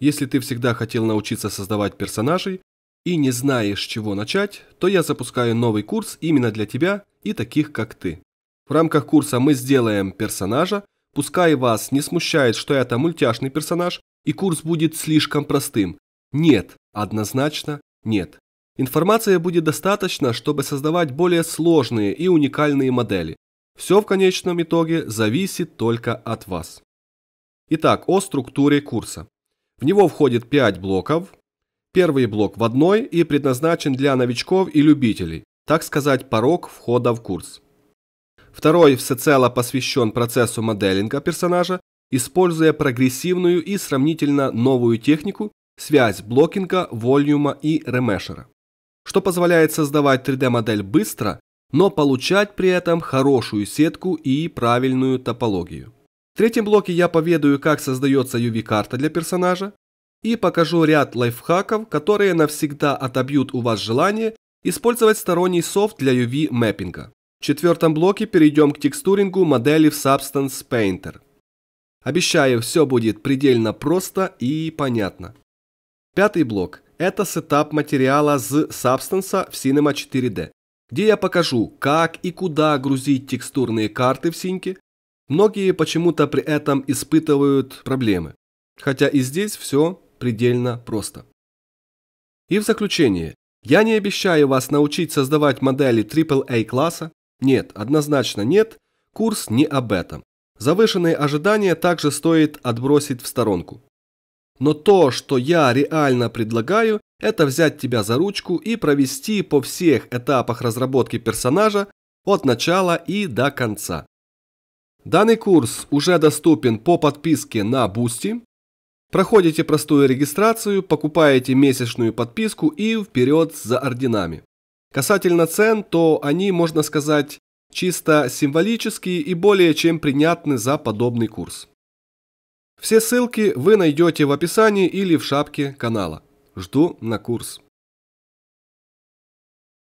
если ты всегда хотел научиться создавать персонажей и не знаешь, с чего начать, то я запускаю новый курс именно для тебя и таких, как ты. В рамках курса мы сделаем персонажа, пускай вас не смущает, что это мультяшный персонаж, и курс будет слишком простым. Нет, однозначно нет. Информации будет достаточно, чтобы создавать более сложные и уникальные модели. Все в конечном итоге зависит только от вас. Итак, о структуре курса. В него входит 5 блоков. Первый блок в одной и предназначен для новичков и любителей, так сказать, порог входа в курс. Второй всецело посвящен процессу моделинга персонажа, используя прогрессивную и сравнительно новую технику, связь блокинга, вольюма и ремешера, что позволяет создавать 3D-модель быстро, но получать при этом хорошую сетку и правильную топологию. В третьем блоке я поведаю, как создается UV-карта для персонажа, и покажу ряд лайфхаков, которые навсегда отобьют у вас желание использовать сторонний софт для UV мэппинга. В четвертом блоке перейдем к текстурингу модели в Substance Painter. Обещаю, все будет предельно просто и понятно. Пятый блок – это сетап материала с Substance в Cinema 4D, где я покажу, как и куда грузить текстурные карты в синьке. Многие почему-то при этом испытывают проблемы. Хотя и здесь все предельно просто. И в заключение, я не обещаю вас научить создавать модели AAA класса, нет, однозначно нет, курс не об этом. Завышенные ожидания также стоит отбросить в сторонку. Но то, что я реально предлагаю, это взять тебя за ручку и провести по всех этапах разработки персонажа от начала и до конца. Данный курс уже доступен по подписке на Boosty. Проходите простую регистрацию, покупаете месячную подписку и вперед за орденами. Касательно цен, то они, можно сказать, чисто символические и более чем принятны за подобный курс. Все ссылки вы найдете в описании или в шапке канала. Жду на курс.